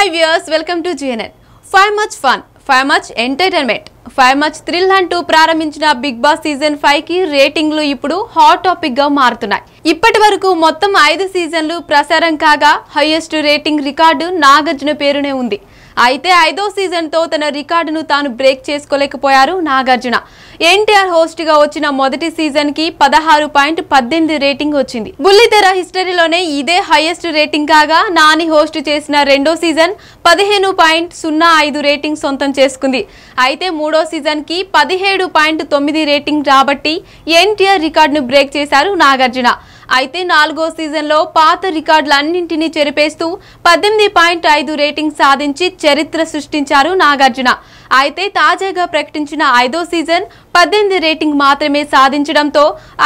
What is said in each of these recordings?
hi viewers welcome to GNN five much fun five much entertainment five much thrill అంటూ ప్రారంభించిన big boss season five కి రేటింగ్లు ఇప్పుడు hot topic గా మారుతున్నాయి ఇప్పటి వరకు మొత్తం ఐదు సీజన్లు ప్రసారం కాగా హైయెస్ట్ రేటింగ్ రికార్డు నాగార్జున పేరునే ఉంది అయితే ఐదో సీజన్తో తన రికార్డును తాను బ్రేక్ చేసుకోలేకపోయారు నాగార్జున ఎన్టీఆర్ హోస్ట్గా వచ్చిన మొదటి సీజన్కి పదహారు పాయింట్ పద్దెనిమిది రేటింగ్ వచ్చింది బుల్లితెర హిస్టరీలోనే ఇదే హైయెస్ట్ రేటింగ్ కాగా నాని హోస్ట్ చేసిన రెండో సీజన్ పదిహేను పాయింట్ సున్నా ఐదు రేటింగ్ సొంతం చేసుకుంది అయితే మూడో సీజన్కి పదిహేడు పాయింట్ తొమ్మిది రేటింగ్ రాబట్టి ఎన్టీఆర్ రికార్డును బ్రేక్ చేశారు నాగార్జున అయితే నాలుగో సీజన్లో పాత రికార్డులన్నింటినీ చెరిపేస్తూ పద్దెనిమిది పాయింట్ ఐదు రేటింగ్ సాధించి చరిత్ర సృష్టించారు నాగార్జున అయితే తాజాగా ప్రకటించిన ఐదో సీజన్ పద్దెనిమిది రేటింగ్ మాత్రమే సాధించడంతో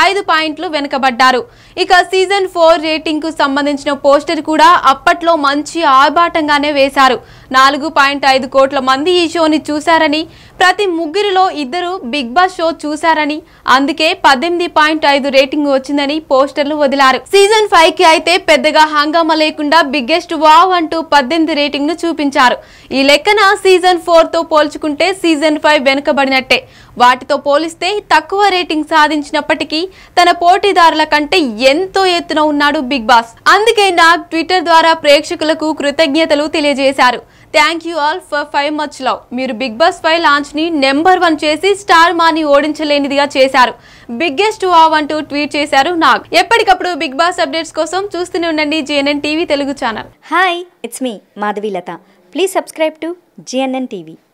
ఐదు పాయింట్లు వెనుకబడ్డారు ఇక సీజన్ ఫోర్ రేటింగ్ కు సంబంధించిన పోస్టర్ కూడా అప్పట్లో మంచి ఆర్భాటంగానే వేశారు నాలుగు పాయింట్ ఐదు కోట్ల మంది ఈ షోని చూశారని ప్రతి ముగ్గురిలో ఇద్దరు బిగ్ బాస్ షో చూశారని అందుకే పద్దెనిమిది పాయింట్ ఐదు రేటింగ్ వచ్చిందని పోస్టర్లు వదిలారు సీజన్ ఫైవ్ కి అయితే పెద్దగా హంగామా లేకుండా బిగ్గెస్ట్ వావ్ అంటూ పద్దెనిమిది రేటింగ్ ను చూపించారు ఈ లెక్కన సీజన్ ఫోర్ తో పోల్చుకుంటే సీజన్ ఫైవ్ వెనుకబడినట్టే వాటితో సినిమాతో పోలిస్తే తక్కువ రేటింగ్ సాధించినప్పటికీ తన పోటీదారుల కంటే ఎంతో ఎత్తున ఉన్నాడు బిగ్ బాస్ అందుకే నాగ్ ట్విట్టర్ ద్వారా ప్రేక్షకులకు కృతజ్ఞతలు తెలియజేశారు thank you all for five much love మీరు బిగ్ బాస్ ఫైవ్ లాంచ్ ని నెంబర్ వన్ చేసి స్టార్ మాని ఓడించలేనిదిగా చేశారు బిగ్గెస్ట్ వావ్ అంటూ ట్వీట్ చేశారు నాగ్ ఎప్పటికప్పుడు బిగ్ బాస్ అప్డేట్స్ కోసం చూస్తూనే ఉండండి JNN TV Telugu channel hi it's me Madhavilatha please subscribe to GNN TV